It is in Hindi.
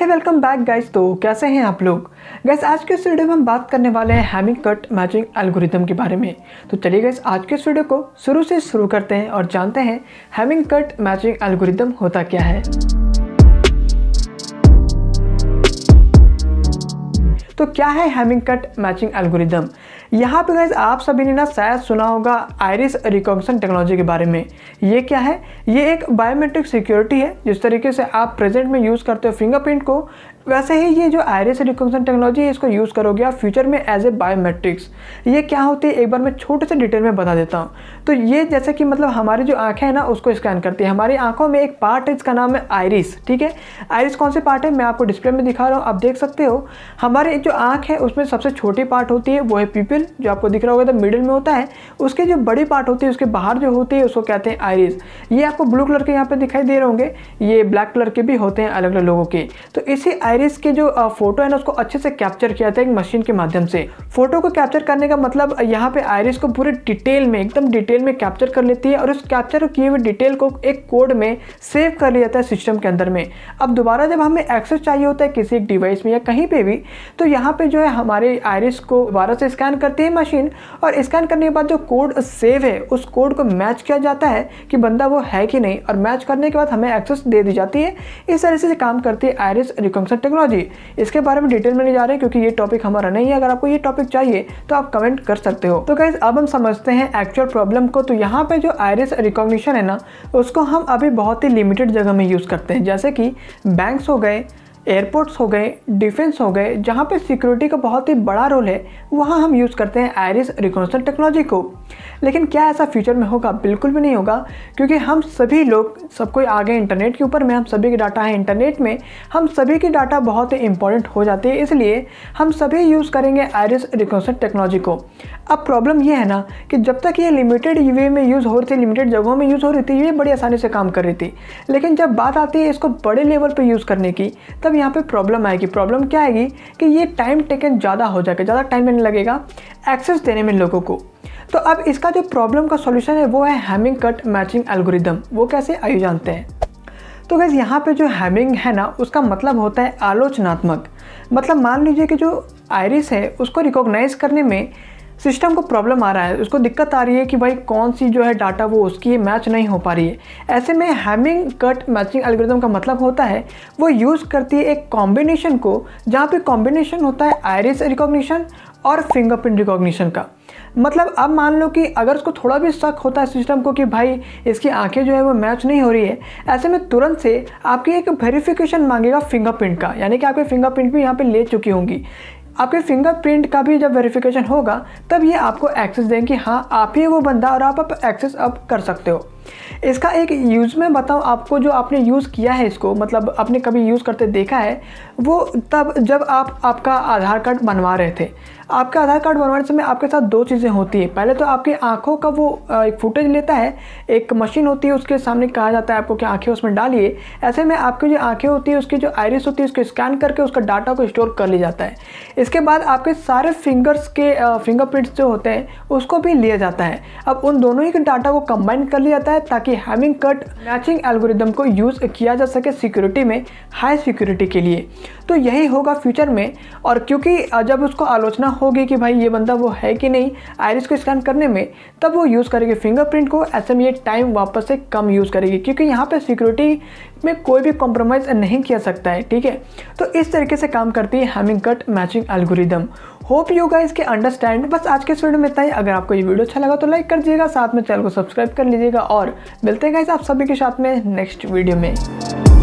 है वेलकम बैक गाइस तो कैसे हैं आप लोग गैस आज के इस वीडियो में हम बात करने वाले हैं हैमिंग कट मैचिंग एल्गोरिथम के बारे में तो चलिए गैस आज के इस वीडियो को शुरू से शुरू करते हैं और जानते हैं हैमिंग कट मैचिंग एल्गोरिथम होता क्या है तो क्या है हैमिंग कट मैचिंग एल्गोरिदम यहाँ पे गाइज आप सभी ने ना शायद सुना होगा आयरिस रिकॉग्निशन टेक्नोलॉजी के बारे में ये क्या है ये एक बायोमेट्रिक सिक्योरिटी है जिस तरीके से आप प्रेजेंट में यूज़ करते हो फिंगरप्रिंट को वैसे ही ये जो आयरिस रिकॉग्निशन टेक्नोलॉजी है इसको यूज़ करोगे आप फ्यूचर में एज ए बायोमेट्रिक्स ये क्या होती है एक बार मैं छोटे से डिटेल में बता देता हूँ तो ये जैसे कि मतलब हमारी जो आँखें हैं ना उसको स्कैन करती है हमारी आँखों में एक पार्ट है इसका नाम है आयरिस ठीक है आयरिस कौन से पार्ट है मैं आपको डिस्प्ले में दिखा रहा हूँ आप देख सकते हो हमारे जो आँख है उसमें सबसे छोटी पार्ट होती है वो है पीपल जो आपको दिख रहा होगा तो मिडिल में होता है उसके जो बड़ी पार्ट होती है उसके बाहर जो होती है उसको कहते हैं आयरिस ये आपको ब्लू कलर के यहाँ पर दिखाई दे रहे होंगे ये ब्लैक कलर के भी होते हैं अलग अलग लोगों के तो इसी आयरिस वायरस के जो फोटो है ना उसको अच्छे से कैप्चर किया था एक मशीन के माध्यम से फोटो को कैप्चर करने का मतलब यहाँ पे आयरिस को पूरे डिटेल में एकदम डिटेल में कैप्चर कर लेती है और उस कैप्चर किए हुए डिटेल को एक कोड में सेव कर लिया जाता है सिस्टम के अंदर में अब दोबारा जब हमें एक्सेस चाहिए होता है किसी एक डिवाइस में या कहीं पर भी तो यहाँ पर जो है हमारे आयरिस को दोबारा से स्कैन करती है मशीन और स्कैन करने के बाद जो कोड सेव है उस कोड को मैच किया जाता है कि बंदा वो है कि नहीं और मैच करने के बाद हमें एक्सेस दे दी जाती है इस तरह से काम करती है आयरिस रिकॉन्सन टेक्नोलॉजी इसके बारे में डिटेल में नहीं जा रहे क्योंकि ये टॉपिक हमारा नहीं है अगर आपको ये टॉपिक चाहिए तो आप कमेंट कर सकते हो तो गाइज अब हम समझते हैं एक्चुअल प्रॉब्लम को तो यहाँ पे जो आयरिस रिकॉग्निशन है ना उसको हम अभी बहुत ही लिमिटेड जगह में यूज़ करते हैं जैसे कि बैंक्स हो गए एयरपोर्ट्स हो गए डिफेंस हो गए जहाँ पे सिक्योरिटी का बहुत ही बड़ा रोल है वहाँ हम यूज़ करते हैं आयरिस रिकॉन्सन टेक्नोलॉजी को लेकिन क्या ऐसा फ्यूचर में होगा बिल्कुल भी नहीं होगा क्योंकि हम सभी लोग सब कोई आगे इंटरनेट के ऊपर में हम सभी के डाटा है इंटरनेट में हम सभी की डाटा बहुत ही इंपॉर्टेंट हो जाती है इसलिए हम सभी यूज़ करेंगे आयरिस रिकॉन्सन टेक्नोलॉजी को अब प्रॉब्लम यह है ना कि जब तक ये लिमिटेड वे में यूज़ हो रही थी लिमिटेड जगहों में यूज़ हो रही थी ये बड़ी आसानी से काम कर रही थी लेकिन जब बात आती है इसको बड़े लेवल पर यूज़ करने की तब तब यहाँ पे प्रॉब्लम आएगी प्रॉब्लम क्या आएगी कि ये टाइम टेकन ज़्यादा हो जाएगा ज़्यादा टाइम लेने लगेगा एक्सेस देने में लोगों को तो अब इसका जो प्रॉब्लम का सॉल्यूशन है वो है हैमिंग कट मैचिंग एल्गोरिदम वो कैसे आयु जानते हैं तो गैस यहाँ पे जो हैमिंग है ना उसका मतलब होता है आलोचनात्मक मतलब मान लीजिए कि जो आयरिस है उसको रिकॉग्नाइज करने में सिस्टम को प्रॉब्लम आ रहा है उसको दिक्कत आ रही है कि भाई कौन सी जो है डाटा वो उसकी मैच नहीं हो पा रही है ऐसे में हैमिंग कट मैचिंग एल्गोरिथम का मतलब होता है वो यूज़ करती है एक कॉम्बिनेशन को जहाँ पे कॉम्बिनेशन होता है आयरिस रिकॉग्निशन और फिंगरप्रिंट रिकॉग्निशन का मतलब अब मान लो कि अगर उसको थोड़ा भी शक होता है सिस्टम को कि भाई इसकी आंखें जो है वो मैच नहीं हो रही है ऐसे में तुरंत से आपकी एक वेरिफिकेशन मांगेगा फिंगरप्रिंट का यानी कि आपके फिंगरप्रिंट भी यहाँ पे ले चुकी होंगी आपके फिंगरप्रिंट का भी जब वेरिफिकेशन होगा तब ये आपको एक्सेस देंगे कि हाँ आप ही वो बंदा और आप अब एक्सेस अब कर सकते हो इसका एक यूज़ में बताऊँ आपको जो आपने यूज़ किया है इसको मतलब आपने कभी यूज़ करते देखा है वो तब जब आप आपका आधार कार्ड बनवा रहे थे आपका आधार कार्ड बनवाने समय आपके साथ दो चीज़ें होती है पहले तो आपकी आंखों का वो एक फुटेज लेता है एक मशीन होती है उसके सामने कहा जाता है आपको कि आंखें उसमें डालिए ऐसे में आपकी जो आँखें होती है उसकी जो आयरिस होती है उसको स्कैन करके उसका डाटा को स्टोर कर लिया जाता है इसके बाद आपके सारे फिंगर्स के फिंगरप्रिंट्स जो होते हैं उसको भी लिया जाता है अब उन दोनों ही के डाटा को कंबाइन कर लिया जाता है है ताकि हैमिंग कट मैचिंग एल्गोरिदम को यूज़ किया जा सके सिक्योरिटी में हाई सिक्योरिटी के लिए तो यही होगा फ्यूचर में और क्योंकि जब उसको आलोचना होगी कि भाई ये बंदा वो है कि नहीं आयरिस को स्कैन करने में तब वो यूज़ करेगी फिंगरप्रिंट को ऐसे में ये टाइम वापस से कम यूज़ करेगी क्योंकि यहाँ पर सिक्योरिटी में कोई भी कॉम्प्रोमाइज़ नहीं किया सकता है ठीक है तो इस तरीके से काम करती है hamming cut matching algorithm hope you guys के अंडरस्टैंड बस आज के इस वीडियो में इतना ही अगर आपको ये वीडियो अच्छा लगा तो लाइक कर दीजिएगा साथ में चैनल को सब्सक्राइब कर लीजिएगा और मिलते हैं गाइज आप सभी के साथ में नेक्स्ट वीडियो में